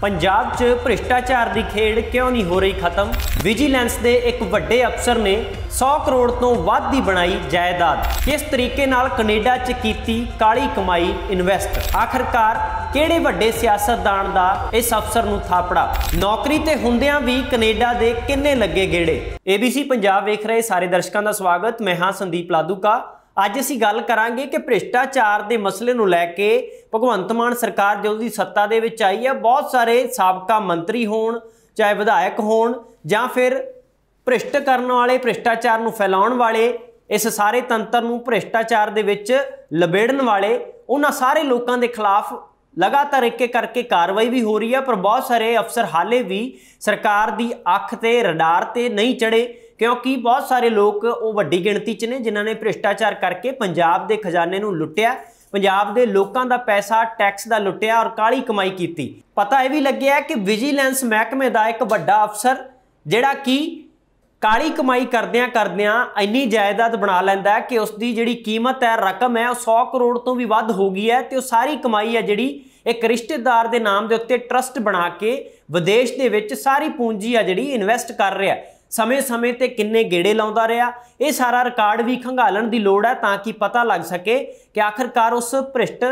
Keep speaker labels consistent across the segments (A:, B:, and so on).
A: ਪੰਜਾਬ 'ਚ ਭ੍ਰਿਸ਼ਟਾਚਾਰ ਦੀ ਖੇਡ ਕਿਉਂ ਨਹੀਂ ਹੋ ਰਹੀ ਖਤਮ ਵਿਜੀਲੈਂਸ ਦੇ ਇੱਕ ਵੱਡੇ ਅਫਸਰ ਨੇ 100 ਕਰੋੜ ਤੋਂ ਵੱਧ ਦੀ ਬਣਾਈ ਜਾਇਦਾਦ ਕਿਸ ਤਰੀਕੇ ਨਾਲ ਕੈਨੇਡਾ 'ਚ ਕੀਤੀ ਕਾਲੀ ਕਮਾਈ ਇਨਵੈਸਟ ਆਖਰਕਾਰ ਕਿਹੜੇ ਵੱਡੇ ਸਿਆਸਤਦਾਨ ਦਾ ਇਸ ਅਫਸਰ ਨੂੰ ਥਾਪੜਾ ਨੌਕਰੀ ਤੇ ਹੁੰਦਿਆਂ ਵੀ ਕੈਨੇਡਾ ਦੇ ਕਿੰਨੇ ਲੱਗੇ ਗੇੜੇ ABC ਪੰਜਾਬ ਵੇਖ ਰਹੇ ਸਾਰੇ ਦਰਸ਼ਕਾਂ ਦਾ ਸਵਾਗਤ ਮੈਂ ਹਾਂ ਸੰਦੀਪ ਲਾਦੂਕਾ ਅੱਜ ਅਸੀਂ ਗੱਲ ਕਰਾਂਗੇ ਕਿ ਭ੍ਰਿਸ਼ਟਾਚਾਰ ਦੇ ਮਸਲੇ ਨੂੰ ਲੈ ਕੇ ਭਗਵੰਤ ਮਾਨ ਸਰਕਾਰ ਜਦੋਂ ਦੀ ਸੱਤਾ ਦੇ ਵਿੱਚ ਆਈ ਹੈ ਬਹੁਤ ਸਾਰੇ ਸਾਬਕਾ ਮੰਤਰੀ ਹੋਣ ਚਾਹੇ ਵਿਧਾਇਕ ਹੋਣ ਜਾਂ ਫਿਰ ਭ੍ਰਿਸ਼ਟ ਕਰਨ ਵਾਲੇ ਭ੍ਰਿਸ਼ਟਾਚਾਰ ਨੂੰ ਫੈਲਾਉਣ ਵਾਲੇ ਇਸ ਸਾਰੇ ਤੰਤਰ ਨੂੰ ਭ੍ਰਿਸ਼ਟਾਚਾਰ ਦੇ ਵਿੱਚ ਲਬੇੜਨ ਵਾਲੇ ਉਹਨਾਂ ਸਾਰੇ ਲੋਕਾਂ ਦੇ ਖਿਲਾਫ ਲਗਾਤਾਰ ਇੱਕ ਇੱਕ ਕਰਕੇ ਕਾਰਵਾਈ ਵੀ ਹੋ ਰਹੀ ਹੈ ਪਰ ਬਹੁਤ ਸਾਰੇ ਅਫਸਰ ਹਾਲੇ ਵੀ ਸਰਕਾਰ ਦੀ ਅੱਖ ਤੇ ਰਡਾਰ ਤੇ ਨਹੀਂ ਚੜੇ ਕਿਉਂਕਿ ਬਹੁਤ ਸਾਰੇ ਲੋਕ ਉਹ ਵੱਡੀ ਗਿਣਤੀ 'ਚ ਨੇ ਜਿਨ੍ਹਾਂ ਨੇ ਭ੍ਰਿਸ਼ਟਾਚਾਰ ਕਰਕੇ ਪੰਜਾਬ ਦੇ ਖਜ਼ਾਨੇ ਨੂੰ ਲੁੱਟਿਆ ਪੰਜਾਬ ਦੇ ਲੋਕਾਂ ਦਾ ਪੈਸਾ ਟੈਕਸ ਦਾ ਲੁੱਟਿਆ ਔਰ ਕਾਲੀ ਕਮਾਈ ਕੀਤੀ ਪਤਾ ਇਹ ਵੀ ਲੱਗਿਆ ਕਿ ਵਿਜੀਲੈਂਸ ਮਹਿਕਮੇ ਦਾ ਇੱਕ ਵੱਡਾ ਅਫਸਰ ਜਿਹੜਾ ਕਿ ਕਾਲੀ ਕਮਾਈ ਕਰਦਿਆਂ ਕਰਦਿਆਂ ਇੰਨੀ ਜਾਇਦਾਦ ਬਣਾ ਲੈਂਦਾ ਕਿ ਉਸ ਦੀ ਜਿਹੜੀ ਕੀਮਤ ਹੈ ਰਕਮ ਹੈ ਉਹ 100 ਕਰੋੜ ਤੋਂ ਵੀ ਵੱਧ ਹੋ ਗਈ ਹੈ ਤੇ ਉਹ ਸਾਰੀ ਕਮਾਈ ਹੈ ਜਿਹੜੀ ਇੱਕ ਰਿਸ਼ਤੇਦਾਰ ਦੇ ਨਾਮ ਦੇ ਉੱਤੇ ਟਰਸਟ ਬਣਾ ਕੇ ਵਿਦੇਸ਼ ਦੇ ਵਿੱਚ ਸਾਰੀ ਪੂੰਜੀ ਆ ਜਿਹੜੀ ਇਨਵੈਸਟ ਕਰ ਰਿਹਾ ਸਮੇਂ-ਸਮੇਂ ਤੇ ਕਿੰਨੇ ਗੇੜੇ ਲਾਉਂਦਾ ਰਿਹਾ ਇਹ ਸਾਰਾ ਰਿਕਾਰਡ ਵੀ ਖੰਗਾਲਣ ਦੀ ਲੋੜ ਹੈ ਤਾਂ ਕਿ ਪਤਾ ਲੱਗ ਸਕੇ ਕਿ ਆਖਰਕਾਰ ਉਸ ਭ੍ਰਿਸ਼ਟ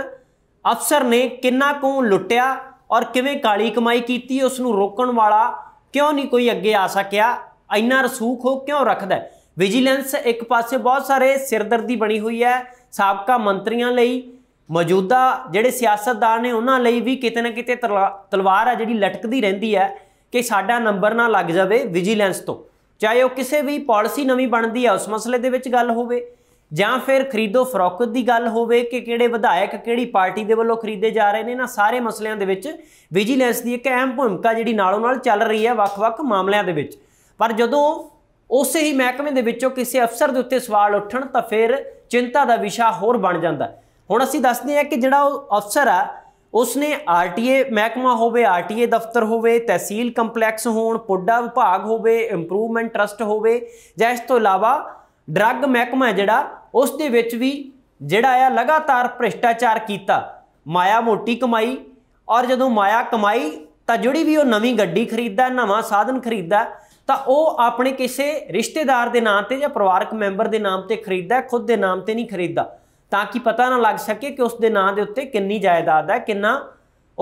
A: ਅਫਸਰ ਨੇ ਕਿੰਨਾ ਕੁ ਲੁੱਟਿਆ ਔਰ ਕਿਵੇਂ ਕਾਲੀ ਕਮਾਈ ਕੀਤੀ ਉਸ ਨੂੰ ਰੋਕਣ ਵਾਲਾ ਕਿਉਂ ਨਹੀਂ ਕੋਈ ਅੱਗੇ ਆ ਸਕਿਆ ਇੰਨਾ ਰਸੂਖ ਹੋ ਕਿਉਂ ਰੱਖਦਾ ਵਿਜੀਲੈਂਸ ਇੱਕ ਪਾਸੇ ਬਹੁਤ ਸਾਰੇ ਸਿਰਦਰਦੀ ਬਣੀ ਹੋਈ ਹੈ ਸਾਬਕਾ ਮੰਤਰੀਆਂ ਲਈ ਮੌਜੂਦਾ ਜਿਹੜੇ ਸਿਆਸਤਦਾਨ ਨੇ ਉਹਨਾਂ ਲਈ ਵੀ ਕਿਤੇ ਨਾ ਕਿਤੇ ਤਲਵਾਰ ਆ ਜਿਹੜੀ ਲਟਕਦੀ ਰਹਿੰਦੀ ਹੈ ਕਿ ਸਾਡਾ ਨੰਬਰ ਨਾ ਲੱਗ ਜਾਵੇ ਵਿਜੀਲੈਂਸ ਤੋਂ ਚਾਹੇ ਉਹ ਕਿਸੇ ਵੀ ਪਾਲਿਸੀ ਨਵੀਂ ਬਣਦੀ ਆ ਉਸ ਮਸਲੇ ਦੇ ਵਿੱਚ ਗੱਲ ਹੋਵੇ ਜਾਂ ਫਿਰ ਖਰੀਦੋ ਫਰੋਖਤ ਦੀ ਗੱਲ ਹੋਵੇ ਕਿ ਕਿਹੜੇ ਵਿਧਾਇਕ ਕਿਹੜੀ ਪਾਰਟੀ ਦੇ ਵੱਲੋਂ ਖਰੀਦੇ ਜਾ ਰਹੇ ਨੇ ਨਾ ਸਾਰੇ ਮਸਲਿਆਂ ਦੇ ਵਿੱਚ ਵਿਜੀਲੈਂਸ ਦੀ ਇੱਕ ਅਹਿਮ ਭੂਮਿਕਾ ਜਿਹੜੀ ਨਾਲੋਂ ਨਾਲ ਚੱਲ ਰਹੀ ਹੈ ਵੱਖ-ਵੱਖ ਮਾਮਲਿਆਂ ਦੇ ਵਿੱਚ ਪਰ ਜਦੋਂ ਉਸੇ ਹੀ ਮਹਿਕਮੇ ਦੇ ਵਿੱਚੋਂ ਕਿਸੇ ਅਫਸਰ ਦੇ ਉੱਤੇ ਸਵਾਲ ਉੱਠਣ ਤਾਂ ਫਿਰ ਚਿੰਤਾ ਦਾ ਵਿਸ਼ਾ ਹੋਰ ਬਣ ਜਾਂਦਾ ਹੁਣ ਅਸੀਂ ਦੱਸਦੇ ਹਾਂ ਕਿ ਜਿਹੜਾ ਉਹ ਅਫਸਰ ਆ ਉਸਨੇ ਆਰਟੀਏ ਮਹਿਕਮਾ ਹੋਵੇ ਆਰਟੀਏ ਦਫ਼ਤਰ ਹੋਵੇ ਤਹਿਸੀਲ ਕੰਪਲੈਕਸ ਹੋਣ ਪੁੱਡਾ ਵਿਭਾਗ ਹੋਵੇ ਇੰਪਰੂਵਮੈਂਟ ਟਰਸਟ ਹੋਵੇ ਜਾਂ ਇਸ ਤੋਂ ਇਲਾਵਾ ਡਰੱਗ ਮਹਿਕਮਾ ਜਿਹੜਾ ਉਸ ਦੇ ਵਿੱਚ ਵੀ ਜਿਹੜਾ ਆ ਲਗਾਤਾਰ ਭ੍ਰਿਸ਼ਟਾਚਾਰ ਕੀਤਾ ਮਾਇਆ ਮੋਟੀ ਕਮਾਈ ਔਰ ਜਦੋਂ ਮਾਇਆ ਕਮਾਈ ਤਾਂ ਜਿਹੜੀ ਵੀ ਉਹ ਨਵੀਂ ਗੱਡੀ ਖਰੀਦਦਾ ਨਵਾਂ ਸਾਧਨ ਖਰੀਦਦਾ ਤਾਂ ਉਹ ਆਪਣੇ ਕਿਸੇ ਰਿਸ਼ਤੇਦਾਰ ਦੇ ਨਾਮ ਤੇ ਜਾਂ ਪਰਿਵਾਰਕ ਮੈਂਬਰ ਦੇ ਨਾਮ ਤੇ ਖਰੀਦਦਾ ਖੁਦ ਦੇ ਨਾਮ ਤੇ ਨਹੀਂ ਖਰੀਦਦਾ ਤਾਂ ਕਿ ਪਤਾ ਨਾ ਲੱਗ ਸਕੇ ਕਿ ਉਸ ਦੇ ਨਾਂ ਦੇ ਉੱਤੇ ਕਿੰਨੀ ਜਾਇਦਾਦ ਹੈ ਕਿੰਨਾ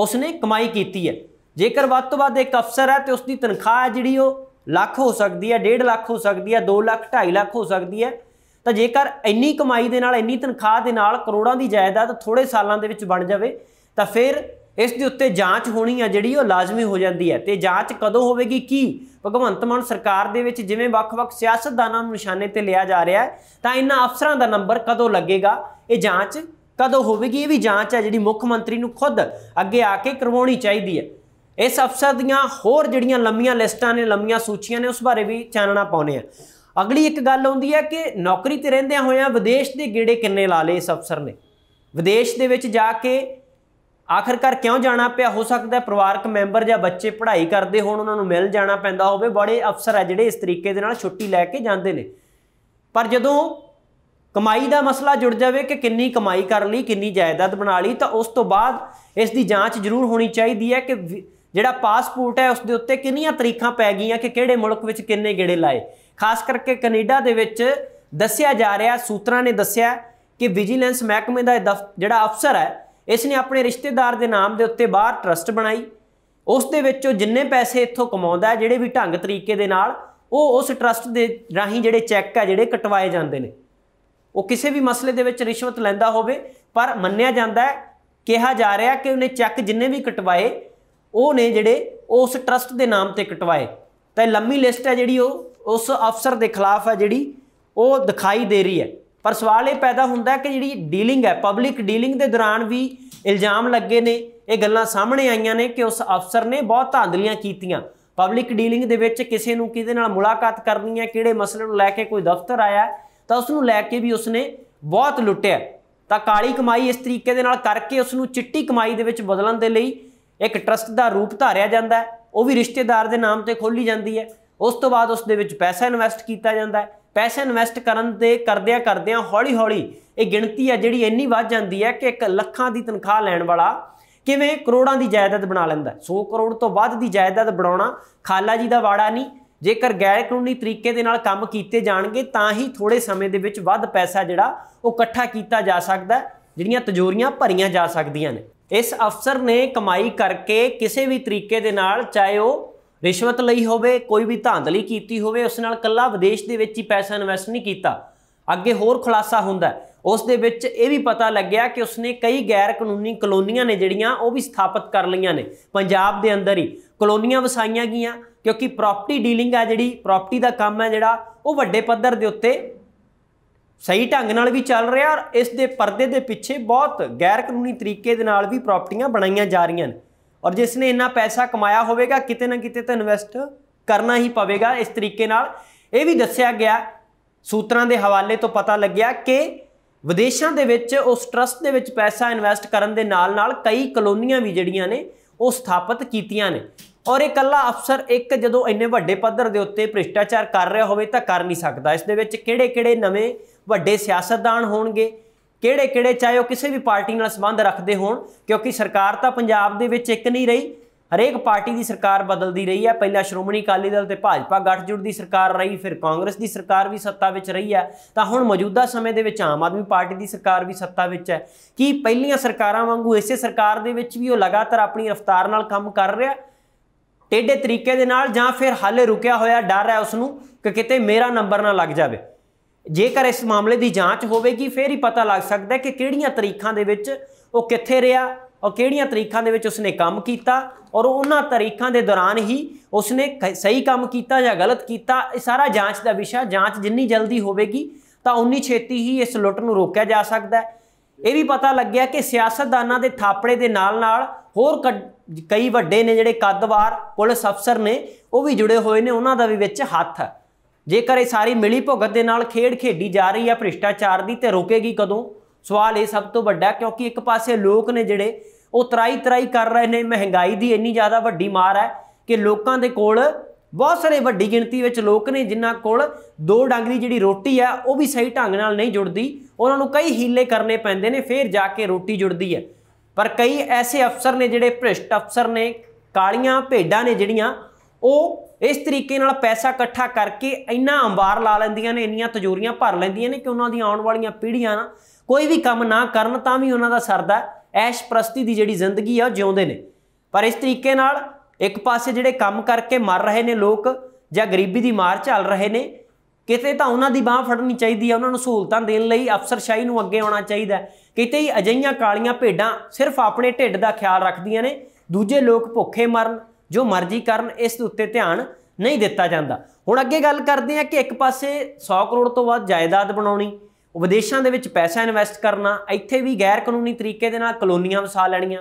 A: ਉਸਨੇ ਕਮਾਈ ਕੀਤੀ ਹੈ ਜੇਕਰ ਵੱਧ ਤੋਂ ਵੱਧ ਇੱਕ ਅਫਸਰ ਹੈ ਤੇ ਉਸ ਦੀ ਤਨਖਾਹ ਜਿਹੜੀ ਉਹ ਲੱਖ ਹੋ ਸਕਦੀ ਹੈ 1.5 ਲੱਖ ਹੋ ਸਕਦੀ ਹੈ 2 ਲੱਖ 2.5 ਲੱਖ ਹੋ ਸਕਦੀ ਹੈ ਤਾਂ ਜੇਕਰ ਇੰਨੀ ਕਮਾਈ ਦੇ ਨਾਲ ਇੰਨੀ ਤਨਖਾਹ ਦੇ ਨਾਲ ਕਰੋੜਾਂ ਦੀ ਜਾਇਦਾਦ ਥੋੜੇ ਸਾਲਾਂ ਦੇ ਵਿੱਚ ਬਣ ਜਾਵੇ ਤਾਂ ਫਿਰ ਇਸ ਦੇ ਉੱਤੇ ਜਾਂਚ ਹੋਣੀ ਆ ਜਿਹੜੀ ਉਹ ਲਾਜ਼ਮੀ ਹੋ ਜਾਂਦੀ ਹੈ ਤੇ ਜਾਂਚ ਕਦੋਂ ਹੋਵੇਗੀ ਕੀ ਭਗਵੰਤ ਮਾਨ ਸਰਕਾਰ ਦੇ ਵਿੱਚ ਜਿਵੇਂ ਵੱਖ-ਵੱਖ ਸਿਆਸਤਦਾਨਾਂ ਨੂੰ ਨਿਸ਼ਾਨੇ ਤੇ ਲਿਆ ਜਾ ਰਿਹਾ ਹੈ ਤਾਂ ਇਹਨਾਂ ਅਫਸਰਾਂ ਦਾ ਨੰਬਰ ਕਦੋਂ ਲੱਗੇਗਾ ਇਹ ਜਾਂਚ ਕਦੋਂ ਹੋਵੇਗੀ ਇਹ ਵੀ ਜਾਂਚ ਹੈ ਜਿਹੜੀ ਮੁੱਖ ਮੰਤਰੀ ਨੂੰ ਖੁਦ ਅੱਗੇ ਆ ਕੇ ਕਰਵਾਉਣੀ ਚਾਹੀਦੀ ਹੈ ਇਸ ਅਫਸਰ ਦੀਆਂ ਹੋਰ ਜਿਹੜੀਆਂ ਲੰਮੀਆਂ ਲਿਸਟਾਂ ਨੇ ਲੰਮੀਆਂ ਸੂਚੀਆਂ ਨੇ ਉਸ ਬਾਰੇ ਵੀ ਚਾਨਣਾ ਪਾਉਨੇ ਆ ਅਗਲੀ ਇੱਕ ਗੱਲ ਆਉਂਦੀ ਹੈ ਕਿ ਨੌਕਰੀ ਤੇ ਰਹਿੰਦਿਆਂ ਹੋਇਆਂ ਵਿਦੇਸ਼ ਦੇ ਗੇੜੇ ਕਿੰਨੇ ਲਾ ਲਏ ਇਸ ਅਫਸਰ ਨੇ ਵਿਦੇਸ਼ ਦੇ ਵਿੱਚ ਜਾ ਕੇ ਆਖਰਕਾਰ ਕਿਉਂ ਜਾਣਾ ਪਿਆ ਹੋ ਸਕਦਾ ਪਰਿਵਾਰਕ ਮੈਂਬਰ ਜਾਂ ਬੱਚੇ ਪੜ੍ਹਾਈ ਕਰਦੇ ਹੋਣ ਉਹਨਾਂ ਨੂੰ ਮਿਲ ਜਾਣਾ ਪੈਂਦਾ ਹੋਵੇ ਬੜੇ ਅਫਸਰ ਆ ਜਿਹੜੇ ਇਸ ਤਰੀਕੇ ਦੇ ਨਾਲ ਛੁੱਟੀ ਲੈ ਕੇ ਜਾਂਦੇ ਨੇ ਪਰ ਜਦੋਂ ਕਮਾਈ ਦਾ ਮਸਲਾ ਜੁੜ ਜਾਵੇ ਕਿ ਕਿੰਨੀ ਕਮਾਈ ਕਰ ਲਈ ਕਿੰਨੀ ਜਾਇਦਾਦ ਬਣਾ ਲਈ ਤਾਂ ਉਸ ਤੋਂ ਬਾਅਦ ਇਸ ਦੀ ਜਾਂਚ ਜ਼ਰੂਰ ਹੋਣੀ ਚਾਹੀਦੀ ਹੈ ਕਿ ਜਿਹੜਾ ਪਾਸਪੋਰਟ ਹੈ ਉਸ ਦੇ ਉੱਤੇ ਕਿੰਨੀਆਂ ਤਰੀਖਾਂ ਪੈ ਗਈਆਂ ਕਿ ਕਿਹੜੇ ਮੁਲਕ ਵਿੱਚ ਕਿੰਨੇ ਗੇੜੇ ਲਾਏ ਖਾਸ ਕਰਕੇ ਕੈਨੇਡਾ ਦੇ ਵਿੱਚ ਦੱਸਿਆ ਜਾ ਰਿਹਾ ਸੂਤਰਾਂ ਨੇ ਦੱਸਿਆ ਕਿ ਵਿਜੀਲੈਂਸ ਮਹਿਕਮੇ ਦਾ ਜਿਹੜਾ ਅਫਸਰ ਹੈ ਇਸ ਨੇ ਆਪਣੇ ਰਿਸ਼ਤੇਦਾਰ ਦੇ ਨਾਮ ਦੇ ਉੱਤੇ ਬਾਹਰ ਟਰਸਟ ਬਣਾਈ ਉਸ ਦੇ ਵਿੱਚੋਂ ਜਿੰਨੇ ਪੈਸੇ ਇੱਥੋਂ ਕਮਾਉਂਦਾ ਜਿਹੜੇ ਵੀ ਢੰਗ ਤਰੀਕੇ ਦੇ ਨਾਲ ਉਹ ਉਸ ਟਰਸਟ ਦੇ ਰਾਹੀਂ ਜਿਹੜੇ ਚੈੱਕ ਆ ਜਿਹੜੇ ਕਟਵਾਏ ਜਾਂਦੇ ਨੇ ਉਹ ਕਿਸੇ ਵੀ ਮਸਲੇ ਦੇ ਵਿੱਚ ਰਿਸ਼ਵਤ ਲੈਂਦਾ ਹੋਵੇ ਪਰ ਮੰਨਿਆ ਜਾਂਦਾ ਹੈ ਕਿਹਾ ਜਾ ਰਿਹਾ ਕਿ ਉਹਨੇ ਚੈੱਕ ਜਿੰਨੇ ਵੀ ਕਟਵਾਏ ਉਹ ਨੇ ਜਿਹੜੇ ਉਸ ਟਰਸਟ ਦੇ ਨਾਮ ਤੇ ਕਟਵਾਏ ਤਾਂ ਲੰਮੀ ਲਿਸਟ ਹੈ ਜਿਹੜੀ ਉਹ ਉਸ ਅਫਸਰ ਦੇ ਖਿਲਾਫ ਹੈ ਜਿਹੜੀ ਉਹ ਦਿਖਾਈ ਦੇ ਰਹੀ ਹੈ ਪਰ ਸਵਾਲ ਇਹ ਪੈਦਾ ਹੁੰਦਾ ਕਿ ਜਿਹੜੀ ਡੀਲਿੰਗ ਹੈ ਪਬਲਿਕ ਡੀਲਿੰਗ ਦੇ ਦੌਰਾਨ ਵੀ ਇਲਜ਼ਾਮ ਲੱਗੇ ਨੇ ਇਹ ਗੱਲਾਂ ਸਾਹਮਣੇ ਆਈਆਂ ਨੇ ਕਿ ਉਸ ਅਫਸਰ ਨੇ ਬਹੁਤ ਧਾਂਦਲੀਆਂ ਕੀਤੀਆਂ ਪਬਲਿਕ ਡੀਲਿੰਗ ਦੇ ਵਿੱਚ ਕਿਸੇ ਨੂੰ ਕਿਹਦੇ ਨਾਲ ਮੁਲਾਕਾਤ ਕਰਨੀ ਹੈ ਕਿਹੜੇ ਮਸਲੇ ਨੂੰ ਲੈ ਕੇ ਕੋਈ ਦਫ਼ਤਰ ਆਇਆ ਤਾਂ ਉਸ ਨੂੰ ਲੈ ਕੇ ਵੀ ਉਸਨੇ ਬਹੁਤ ਲੁੱਟਿਆ ਤਾਂ ਕਾਲੀ ਕਮਾਈ ਇਸ ਤਰੀਕੇ ਦੇ ਨਾਲ ਕਰਕੇ ਉਸ ਨੂੰ ਚਿੱਟੀ ਕਮਾਈ ਦੇ ਵਿੱਚ ਬਦਲਣ ਦੇ ਲਈ ਇੱਕ ਟਰਸਟ ਦਾ ਰੂਪ ਧਾਰਿਆ ਜਾਂਦਾ ਉਹ ਵੀ ਰਿਸ਼ਤੇਦਾਰ ਦੇ ਨਾਮ ਤੇ ਖੋਲੀ ਜਾਂਦੀ ਹੈ ਉਸ ਤੋਂ ਬਾਅਦ ਉਸ ਦੇ ਵਿੱਚ ਪੈਸਾ ਇਨਵੈਸਟ ਕੀਤਾ ਜਾਂਦਾ ਹੈ ਪੈਸੇ ਇਨਵੈਸਟ ਕਰਨ ਦੇ ਕਰਦਿਆਂ ਕਰਦਿਆਂ ਹੌਲੀ-ਹੌਲੀ ਇਹ ਗਿਣਤੀ ਆ ਜਿਹੜੀ ਇੰਨੀ ਵੱਧ ਜਾਂਦੀ ਹੈ ਕਿ ਇੱਕ ਲੱਖਾਂ ਦੀ ਤਨਖਾਹ ਲੈਣ ਵਾਲਾ ਕਿਵੇਂ ਕਰੋੜਾਂ ਦੀ ਜਾਇਦਾਦ ਬਣਾ ਲੈਂਦਾ 100 ਕਰੋੜ ਤੋਂ ਵੱਧ ਦੀ ਜਾਇਦਾਦ ਬਣਾਉਣਾ ਖਾਲਾ ਜੀ ਦਾ ਵਾੜਾ ਨਹੀਂ ਜੇਕਰ ਗੈਰ ਕਾਨੂੰਨੀ ਤਰੀਕੇ ਦੇ ਨਾਲ ਕੰਮ ਕੀਤੇ ਜਾਣਗੇ ਤਾਂ ਹੀ ਥੋੜੇ ਸਮੇਂ ਦੇ ਵਿੱਚ ਵੱਧ ਪੈਸਾ ਜਿਹੜਾ ਉਹ ਇਕੱਠਾ ਕੀਤਾ ਜਾ ਸਕਦਾ ਜਿਹੜੀਆਂ ਤਜੋਰੀਆਂ ਭਰੀਆਂ ਜਾ ਸਕਦੀਆਂ ਨੇ ਇਸ ਅਫਸਰ ਨੇ ਕਮਾਈ ਕਰਕੇ ਕਿਸੇ ਵੀ ਤਰੀਕੇ ਦੇ ਨਾਲ ਚਾਹੇ ਉਹ ਰਿਸ਼ਵਤ ਲਈ ਹੋਵੇ ਕੋਈ ਵੀ ਧਾਂਦਲੀ ਕੀਤੀ ਹੋਵੇ ਉਸ ਨਾਲ ਕੱਲਾ ਵਿਦੇਸ਼ ਦੇ ਵਿੱਚ ਹੀ ਪੈਸਾ ਇਨਵੈਸਟ ਨਹੀਂ ਕੀਤਾ ਅੱਗੇ ਹੋਰ ਖੁਲਾਸਾ ਹੁੰਦਾ ਉਸ ਦੇ ਵਿੱਚ ਇਹ ਵੀ ਪਤਾ ਲੱਗਿਆ ਕਿ ਉਸਨੇ ਕਈ ਗੈਰ ਕਾਨੂੰਨੀ ਕਲੋਨੀਆਂ ਨੇ ਜਿਹੜੀਆਂ ਉਹ ਵੀ ਸਥਾਪਿਤ ਕਰ ਲਈਆਂ ਨੇ ਪੰਜਾਬ ਦੇ ਅੰਦਰ ਹੀ ਕਲੋਨੀਆਂ ਵਸਾਈਆਂ ਗਈਆਂ ਕਿਉਂਕਿ ਪ੍ਰਾਪਰਟੀ ਡੀਲਿੰਗ ਆ ਜਿਹੜੀ ਪ੍ਰਾਪਰਟੀ ਦਾ ਕੰਮ ਹੈ ਜਿਹੜਾ ਉਹ ਵੱਡੇ ਪੱਧਰ ਦੇ ਉੱਤੇ ਸਹੀ ਢੰਗ ਨਾਲ ਵੀ ਚੱਲ ਰਿਹਾ ਔਰ ਇਸ ਦੇ ਪਰਦੇ ਦੇ ਪਿੱਛੇ ਬਹੁਤ ਗੈਰ ਕਾਨੂੰਨੀ ਤਰੀਕੇ ਦੇ ਨਾਲ ਵੀ ਪ੍ਰਾਪਰਟੀਆਂ ਬਣਾਈਆਂ ਜਾ ਰਹੀਆਂ ਨੇ ਔਰ ਜਿਸ ਨੇ ਇੰਨਾ ਪੈਸਾ ਕਮਾਇਆ ਹੋਵੇਗਾ ਕਿਤੇ ਨਾ ਕਿਤੇ ਤਾਂ ਇਨਵੈਸਟ ਕਰਨਾ ਹੀ ਪਵੇਗਾ ਇਸ ਤਰੀਕੇ ਨਾਲ ਇਹ ਵੀ ਦੱਸਿਆ ਗਿਆ ਸੂਤਰਾਂ ਦੇ ਹਵਾਲੇ ਤੋਂ ਪਤਾ ਲੱਗਿਆ ਕਿ ਵਿਦੇਸ਼ਾਂ ਦੇ ਵਿੱਚ ਉਸ ਟਰਸਟ ਦੇ ਵਿੱਚ ਪੈਸਾ ਇਨਵੈਸਟ ਕਰਨ ਦੇ ਨਾਲ-ਨਾਲ ਕਈ ਕਲੋਨੀਆਂ ਵੀ ਜਿਹੜੀਆਂ ਨੇ ਉਹ ਸਥਾਪਿਤ ਕੀਤੀਆਂ ਨੇ ਔਰ ਇਹ ਕੱਲਾ ਅਫਸਰ ਇੱਕ ਜਦੋਂ ਇੰਨੇ ਵੱਡੇ ਪੱਧਰ ਦੇ ਉੱਤੇ ਭ੍ਰਿਸ਼ਟਾਚਾਰ ਕਰ ਰਿਹਾ ਹੋਵੇ ਤਾਂ ਕਰ ਨਹੀਂ ਸਕਦਾ ਇਸ ਦੇ ਵਿੱਚ ਕਿਹੜੇ-ਕਿਹੜੇ ਨਵੇਂ ਵੱਡੇ ਸਿਆਸਤਦਾਨ ਹੋਣਗੇ ਕਿਹੜੇ ਕਿਹੜੇ ਚਾਹੇ ਉਹ ਕਿਸੇ ਵੀ ਪਾਰਟੀ ਨਾਲ ਸੰਬੰਧ ਰੱਖਦੇ ਹੋਣ ਕਿਉਂਕਿ ਸਰਕਾਰ ਤਾਂ ਪੰਜਾਬ ਦੇ ਵਿੱਚ ਇੱਕ ਨਹੀਂ ਰਹੀ ਹਰੇਕ ਪਾਰਟੀ ਦੀ ਸਰਕਾਰ ਬਦਲਦੀ ਰਹੀ ਹੈ ਪਹਿਲਾਂ ਸ਼੍ਰੋਮਣੀ ਅਕਾਲੀ ਦਲ ਤੇ ਭਾਜਪਾ ਗੱਠਜੋੜ ਦੀ ਸਰਕਾਰ ਰਹੀ ਫਿਰ ਕਾਂਗਰਸ ਦੀ ਸਰਕਾਰ ਵੀ ਸੱਤਾ ਵਿੱਚ ਰਹੀ ਹੈ ਤਾਂ ਹੁਣ ਮੌਜੂਦਾ ਸਮੇਂ ਦੇ ਵਿੱਚ ਆਮ ਆਦਮੀ ਪਾਰਟੀ ਦੀ ਸਰਕਾਰ ਵੀ ਸੱਤਾ ਵਿੱਚ ਹੈ ਕੀ ਪਹਿਲੀਆਂ ਸਰਕਾਰਾਂ ਵਾਂਗੂ ਇਸੇ ਸਰਕਾਰ ਦੇ ਵਿੱਚ ਵੀ ਉਹ ਲਗਾਤਾਰ ਆਪਣੀ ਰਫ਼ਤਾਰ ਨਾਲ ਕੰਮ ਕਰ ਰਿਹਾ ਟੇਡੇ ਤਰੀਕੇ ਦੇ ਨਾਲ ਜਾਂ ਫਿਰ ਹਾਲੇ ਰੁਕਿਆ ਹੋਇਆ ਡਰ ਹੈ ਉਸ ਨੂੰ ਕਿ ਕਿਤੇ ਮੇਰਾ ਨੰਬਰ ਨਾ ਲੱਗ ਜਾਵੇ ਜੇਕਰ ਇਸ ਮਾਮਲੇ ਦੀ ਜਾਂਚ ਹੋਵੇਗੀ ਫਿਰ ਹੀ ਪਤਾ ਲੱਗ ਸਕਦਾ ਹੈ ਕਿ ਕਿਹੜੀਆਂ ਤਰੀਕਾਂ ਦੇ ਵਿੱਚ ਉਹ ਕਿੱਥੇ ਰਿਹਾ ਔਰ ਕਿਹੜੀਆਂ ਤਰੀਕਾਂ ਦੇ ਵਿੱਚ ਉਸਨੇ ਕੰਮ ਕੀਤਾ ਔਰ ਉਹਨਾਂ ਤਰੀਕਾਂ ਦੇ ਦੌਰਾਨ ਹੀ ਉਸਨੇ ਸਹੀ ਕੰਮ ਕੀਤਾ ਜਾਂ ਗਲਤ ਕੀਤਾ ਇਹ ਸਾਰਾ ਜਾਂਚ ਦਾ ਵਿਸ਼ਾ ਜਾਂਚ ਜਿੰਨੀ ਜਲਦੀ ਹੋਵੇਗੀ ਤਾਂ ਉਨੀ ਛੇਤੀ ਹੀ ਇਸ ਲੁੱਟ ਨੂੰ ਰੋਕਿਆ ਜਾ ਸਕਦਾ ਹੈ ਇਹ ਵੀ ਪਤਾ ਲੱਗਿਆ ਕਿ ਸਿਆਸਤਦਾਨਾਂ ਦੇ ਥਾਪੜੇ ਦੇ ਨਾਲ-ਨਾਲ ਹੋਰ ਕਈ ਵੱਡੇ ਨੇ ਜਿਹੜੇ ਕੱਦਵਾਰ ਪੁਲਿਸ ਅਫਸਰ ਨੇ ਉਹ ਵੀ ਜੁੜੇ ਹੋਏ ਨੇ ਉਹਨਾਂ ਦਾ ਵੀ ਵਿੱਚ ਹੱਥ ਹੈ ਜੇਕਰ ਇਹ ਸਾਰੀ ਮਿਲੀ ਭੁਗਤ ਦੇ ਨਾਲ ਖੇਡ ਖੇਡੀ ਜਾ ਰਹੀ ਹੈ ਭ੍ਰਿਸ਼ਟਾਚਾਰ ਦੀ ਤੇ ਰੁਕੇਗੀ ਕਦੋਂ ਸਵਾਲ ਇਹ ਸਭ ਤੋਂ ਵੱਡਾ ਕਿਉਂਕਿ ਇੱਕ ਪਾਸੇ ਲੋਕ ਨੇ ਜਿਹੜੇ ਉਹ ਤਰਾਈ ਤਰਾਈ ਕਰ ਰਹੇ ਨੇ ਮਹਿੰਗਾਈ ਦੀ ਇੰਨੀ ਜ਼ਿਆਦਾ ਵੱਡੀ ਮਾਰ ਹੈ ਕਿ ਲੋਕਾਂ ਦੇ ਕੋਲ ਬਹੁਤ ਸਾਰੇ ਵੱਡੀ ਗਿਣਤੀ ਵਿੱਚ ਲੋਕ ਨੇ ਜਿਨ੍ਹਾਂ ਕੋਲ ਦੋ ਡੰਗ ਦੀ ਜਿਹੜੀ ਰੋਟੀ ਆ ਉਹ ਵੀ ਸਹੀ ਢੰਗ ਨਾਲ ਨਹੀਂ ਜੁੜਦੀ ਉਹਨਾਂ ਨੂੰ ਕਈ ਹੀਲੇ ਕਰਨੇ ਪੈਂਦੇ ਨੇ ਫਿਰ ਜਾ ਕੇ ਰੋਟੀ ਜੁੜਦੀ ਹੈ ਪਰ ਕਈ ਐਸੇ ਅਫਸਰ ਨੇ ਜਿਹੜੇ ਭ੍ਰਿਸ਼ਟ ਅਫਸਰ ਨੇ ਕਾਲੀਆਂ ਭੇਡਾਂ ਨੇ ਜਿਹੜੀਆਂ ਉਹ ਇਸ ਤਰੀਕੇ ਨਾਲ ਪੈਸਾ ਇਕੱਠਾ ਕਰਕੇ ਇੰਨਾ ਅੰਬਾਰ ਲਾ ਲੈਂਦੀਆਂ ਨੇ ਇੰਨੀਆਂ ਤਜੋਰੀਆਂ ਭਰ ਲੈਂਦੀਆਂ ਨੇ ਕਿ ਉਹਨਾਂ ਦੀਆਂ ਆਉਣ ਵਾਲੀਆਂ ਪੀੜ੍ਹੀਆਂ ਨਾ ਕੋਈ ਵੀ ਕੰਮ ਨਾ ਕਰਨ ਤਾਂ ਵੀ ਉਹਨਾਂ ਦਾ ਸਰਦਾ ਐਸ਼ ਪ੍ਰਸਤੀ ਦੀ ਜਿਹੜੀ ਜ਼ਿੰਦਗੀ ਆ ਉਹ ਜਿਉਂਦੇ ਨੇ ਪਰ ਇਸ ਤਰੀਕੇ ਨਾਲ ਇੱਕ ਪਾਸੇ ਜਿਹੜੇ ਕੰਮ ਕਰਕੇ ਮਰ ਰਹੇ ਨੇ ਲੋਕ ਜਾਂ ਗਰੀਬੀ ਦੀ ਮਾਰ ਝੱਲ ਰਹੇ ਨੇ ਕਿਤੇ ਤਾਂ ਉਹਨਾਂ ਦੀ ਬਾਹ ਫੜਨੀ ਚਾਹੀਦੀ ਹੈ ਉਹਨਾਂ ਨੂੰ ਸਹੂਲਤਾਂ ਦੇਣ ਲਈ ਅਫਸਰਸ਼ਾਹੀ ਨੂੰ ਅੱਗੇ ਆਉਣਾ ਚਾਹੀਦਾ ਕਿਤੇ ਹੀ ਅਜਈਆਂ ਕਾਲੀਆਂ ਭੇਡਾਂ ਸਿਰਫ ਆਪਣੇ ਢਿੱਡ ਦਾ ਖਿਆਲ ਰੱਖਦੀਆਂ ਨੇ ਦੂਜੇ ਲੋਕ ਭੁੱਖੇ ਮਰਨ ਜੋ ਮਰਜ਼ੀ ਕਰਨ ਇਸ ਦੇ ਉੱਤੇ ਧਿਆਨ ਨਹੀਂ ਦਿੱਤਾ ਜਾਂਦਾ ਹੁਣ ਅੱਗੇ ਗੱਲ ਕਰਦੇ ਹਾਂ ਕਿ ਇੱਕ ਪਾਸੇ 100 ਕਰੋੜ ਤੋਂ ਵੱਧ ਜਾਇਦਾਦ ਬਣਾਉਣੀ ਵਿਦੇਸ਼ਾਂ ਦੇ ਵਿੱਚ ਪੈਸਾ ਇਨਵੈਸਟ ਕਰਨਾ ਇੱਥੇ ਵੀ ਗੈਰ ਕਾਨੂੰਨੀ ਤਰੀਕੇ ਦੇ ਨਾਲ ਕਲੋਨੀਆਂ ਵਸਾ ਲੈਣੀਆਂ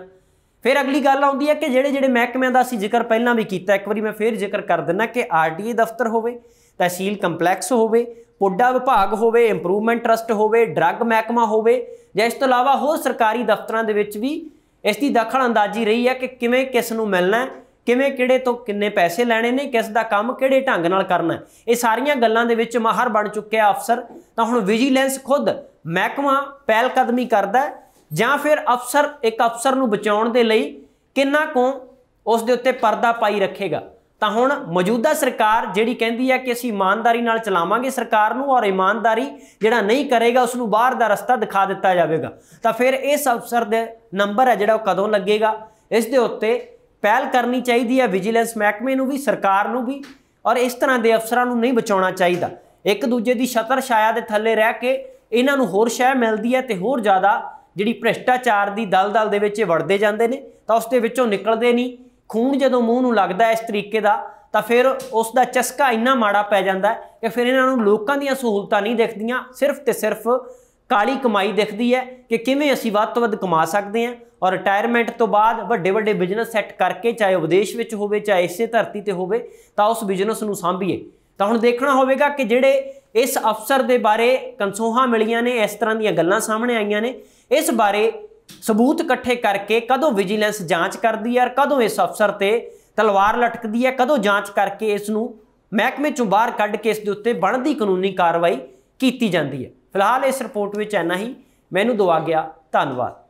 A: ਫਿਰ ਅਗਲੀ ਗੱਲ ਆਉਂਦੀ ਹੈ ਕਿ ਜਿਹੜੇ ਜਿਹੜੇ ਮਹਿਕਮਿਆਂ ਦਾ ਅਸੀਂ ਜ਼ਿਕਰ ਪਹਿਲਾਂ ਵੀ ਕੀਤਾ ਇੱਕ ਵਾਰੀ ਮੈਂ ਫੇਰ ਜ਼ਿਕਰ ਕਰ ਦਿੰਨਾ ਕਿ ਆਰਡੀਏ ਦਫ਼ਤਰ ਹੋਵੇ ਤਹਿਸੀਲ ਕੰਪਲੈਕਸ ਹੋਵੇ ਪੁੱਡਾ ਵਿਭਾਗ ਹੋਵੇ ਇੰਪਰੂਵਮੈਂਟ ਟਰਸਟ ਹੋਵੇ ਡਰੱਗ ਮਹਿਕਮਾ ਹੋਵੇ ਜਾਂ ਇਸ ਤੋਂ ਇਲਾਵਾ ਹੋਰ ਸਰਕਾਰੀ ਦਫ਼ਤਰਾਂ ਦੇ ਵਿੱਚ ਵੀ ਇਸ ਦੀ ਦਖਲ ਅੰਦਾਜ਼ੀ ਰਹੀ ਹੈ ਕਿ ਕਿਵੇਂ ਕਿਸ ਨੂੰ ਮਿਲਣਾ ਹੈ ਕਿਵੇਂ ਕਿਹੜੇ ਤੋਂ ਕਿੰਨੇ ਪੈਸੇ ਲੈਣੇ ਨੇ ਕਿਸ ਦਾ ਕੰਮ ਕਿਹੜੇ ਢੰਗ ਨਾਲ ਕਰਨਾ ਇਹ ਸਾਰੀਆਂ ਗੱਲਾਂ ਦੇ ਵਿੱਚ ਮਾਹਰ ਬਣ ਚੁੱਕਿਆ ਅਫਸਰ ਤਾਂ ਹੁਣ ਵਿਜੀਲੈਂਸ ਖੁਦ ਮਹਿਕਮਾ ਪਹਿਲ ਕਦਮੀ ਕਰਦਾ ਜਾਂ ਫਿਰ ਅਫਸਰ ਇੱਕ ਅਫਸਰ ਨੂੰ ਬਚਾਉਣ ਦੇ ਲਈ ਕਿੰਨਾ ਕੋ ਉਸ ਦੇ ਉੱਤੇ ਪਰਦਾ ਪਾਈ ਰੱਖੇਗਾ ਤਾਂ ਹੁਣ ਮੌਜੂਦਾ ਸਰਕਾਰ ਜਿਹੜੀ ਕਹਿੰਦੀ ਹੈ ਕਿ ਅਸੀਂ ਇਮਾਨਦਾਰੀ ਨਾਲ ਚਲਾਵਾਂਗੇ ਸਰਕਾਰ ਨੂੰ ਔਰ ਇਮਾਨਦਾਰੀ ਜਿਹੜਾ ਨਹੀਂ ਕਰੇਗਾ ਉਸ ਨੂੰ ਬਾਹਰ ਦਾ ਰਸਤਾ ਦਿਖਾ ਦਿੱਤਾ ਜਾਵੇਗਾ ਤਾਂ ਫਿਰ ਇਸ ਅਫਸਰ ਦੇ ਨੰਬਰ ਹੈ ਜਿਹੜਾ ਉਹ ਕਦੋਂ ਲੱਗੇਗਾ ਇਸ ਦੇ ਉੱਤੇ ਪਹਿਲ ਕਰਨੀ ਚਾਹੀਦੀ ਹੈ ਵਿਜੀਲੈਂਸ ਮਹਿਕਮੇ ਨੂੰ ਵੀ ਸਰਕਾਰ ਨੂੰ ਵੀ ਔਰ ਇਸ ਤਰ੍ਹਾਂ ਦੇ ਅਫਸਰਾਂ ਨੂੰ ਨਹੀਂ ਬਚਾਉਣਾ ਚਾਹੀਦਾ ਇੱਕ ਦੂਜੇ ਦੀ ਛਤਰ ਛਾਇਆ ਦੇ ਥੱਲੇ ਰਹਿ ਕੇ ਇਹਨਾਂ ਨੂੰ ਹੋਰ ਸ਼ਹਿ ਮਿਲਦੀ ਹੈ ਤੇ ਹੋਰ ਜ਼ਿਆਦਾ ਜਿਹੜੀ ਭ੍ਰਿਸ਼ਟਾਚਾਰ ਦੀ ਦਲਦਲ ਦੇ ਵਿੱਚ ਵੜਦੇ ਜਾਂਦੇ ਨੇ ਤਾਂ ਉਸ ਦੇ ਵਿੱਚੋਂ ਨਿਕਲਦੇ ਨਹੀਂ ਖੂਨ ਜਦੋਂ ਮੂੰਹ ਨੂੰ ਲੱਗਦਾ ਇਸ ਤਰੀਕੇ ਦਾ ਤਾਂ ਫਿਰ ਉਸ ਦਾ ਚਸਕਾ ਇੰਨਾ ਮਾੜਾ ਪੈ ਜਾਂਦਾ ਕਿ ਫਿਰ ਇਹਨਾਂ ਨੂੰ ਲੋਕਾਂ ਦੀਆਂ ਸਹੂਲਤਾਂ ਨਹੀਂ ਦਿਖਦੀਆਂ ਸਿਰਫ ਤੇ ਸਿਰਫ ਕਾਲੀ ਕਮਾਈ ਦਿਖਦੀ ਹੈ ਕਿ ਕਿਵੇਂ ਅਸੀਂ ਵੱਧ ਤੋਂ ਵੱਧ ਕਮਾ ਸਕਦੇ ਹਾਂ ਔਰ ਰਿਟਾਇਰਮੈਂਟ ਤੋਂ ਬਾਅਦ ਵੱਡੇ ਵੱਡੇ ਬਿਜ਼ਨਸ ਸੈੱਟ ਕਰਕੇ ਚਾਹੇ ਵਿਦੇਸ਼ ਵਿੱਚ ਹੋਵੇ ਚਾਹੇ ਇਸੇ ਧਰਤੀ ਤੇ ਹੋਵੇ ਤਾਂ ਉਸ ਬਿਜ਼ਨਸ ਨੂੰ ਸਾਂਭੀਏ ਤਾਂ ਹੁਣ ਦੇਖਣਾ ਹੋਵੇਗਾ ਕਿ ਜਿਹੜੇ ਇਸ ਅਫਸਰ ਦੇ ਬਾਰੇ ਕੰਸੋਹਾਂ ਮਿਲੀਆਂ ਨੇ ਇਸ ਤਰ੍ਹਾਂ ਦੀਆਂ ਗੱਲਾਂ ਸਾਹਮਣੇ ਆਈਆਂ ਨੇ ਇਸ ਬਾਰੇ ਸਬੂਤ ਇਕੱਠੇ ਕਰਕੇ ਕਦੋਂ ਵਿਜੀਲੈਂਸ ਜਾਂਚ ਕਰਦੀ ਹੈ ਔਰ ਕਦੋਂ ਇਸ ਅਫਸਰ ਤੇ ਤਲਵਾਰ ਲਟਕਦੀ ਹੈ ਕਦੋਂ ਜਾਂਚ ਕਰਕੇ ਇਸ ਨੂੰ ਮਹਿਕਮੇ ਚੋਂ ਬਾਹਰ ਕੱਢ ਕੇ ਇਸ ਦੇ ਉੱਤੇ ਬਣਦੀ ਕਾਨੂੰਨੀ ਕਾਰਵਾਈ ਕੀਤੀ ਜਾਂਦੀ ਹੈ ਫਿਲਹਾਲ ਇਸ ਰਿਪੋਰਟ ਵਿੱਚ ਐਨਾ ਹੀ ਮੈਨੂੰ ਦਵਾ ਗਿਆ ਧੰਨਵਾਦ